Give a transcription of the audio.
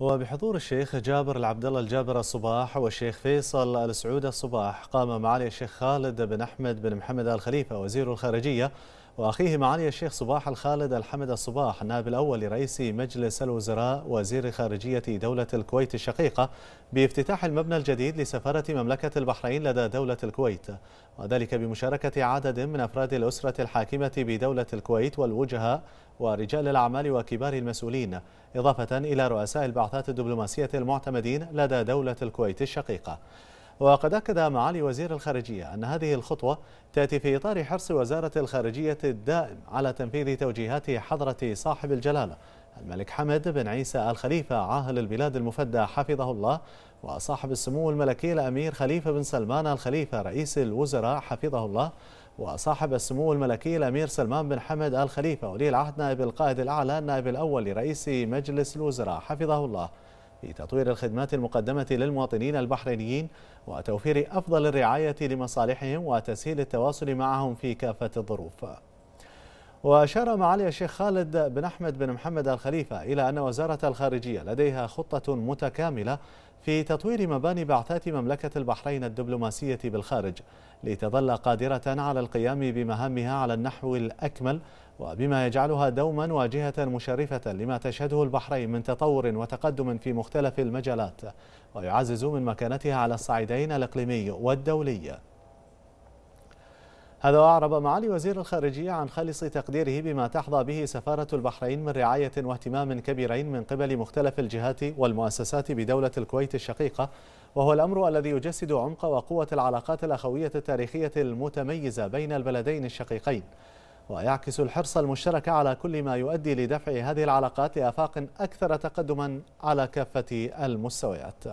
وبحضور الشيخ جابر العبد الله الجابر الصباح والشيخ فيصل السعود الصباح قام معالي الشيخ خالد بن احمد بن محمد ال خليفه وزير الخارجيه واخيه معالي الشيخ صباح الخالد الحمد الصباح النائب الاول لرئيس مجلس الوزراء وزير خارجيه دوله الكويت الشقيقه بافتتاح المبنى الجديد لسفاره مملكه البحرين لدى دوله الكويت وذلك بمشاركه عدد من افراد الاسره الحاكمه بدوله الكويت والوجهاء ورجال الأعمال وكبار المسؤولين إضافة إلى رؤساء البعثات الدبلوماسية المعتمدين لدى دولة الكويت الشقيقة وقد أكد معالي وزير الخارجية أن هذه الخطوة تأتي في إطار حرص وزارة الخارجية الدائم على تنفيذ توجيهات حضرة صاحب الجلالة الملك حمد بن عيسى الخليفة عاهل البلاد المفدى حفظه الله وصاحب السمو الملكي الأمير خليفة بن سلمان الخليفة رئيس الوزراء حفظه الله وصاحب السمو الملكي الأمير سلمان بن حمد آل خليفة ولي العهد نائب القائد الأعلى النائب الأول لرئيس مجلس الوزراء حفظه الله في تطوير الخدمات المقدمة للمواطنين البحرينيين وتوفير أفضل الرعاية لمصالحهم وتسهيل التواصل معهم في كافة الظروف وأشار معالي الشيخ خالد بن أحمد بن محمد الخليفة إلى أن وزارة الخارجية لديها خطة متكاملة في تطوير مباني بعثات مملكة البحرين الدبلوماسية بالخارج لتظل قادرة على القيام بمهامها على النحو الأكمل وبما يجعلها دوما واجهة مشرفة لما تشهده البحرين من تطور وتقدم في مختلف المجالات ويعزز من مكانتها على الصعيدين الإقليمي والدولي هذا وأعرب معالي وزير الخارجية عن خالص تقديره بما تحظى به سفارة البحرين من رعاية واهتمام كبيرين من قبل مختلف الجهات والمؤسسات بدولة الكويت الشقيقة وهو الأمر الذي يجسد عمق وقوة العلاقات الأخوية التاريخية المتميزة بين البلدين الشقيقين ويعكس الحرص المشترك على كل ما يؤدي لدفع هذه العلاقات لآفاق أكثر تقدما على كافة المستويات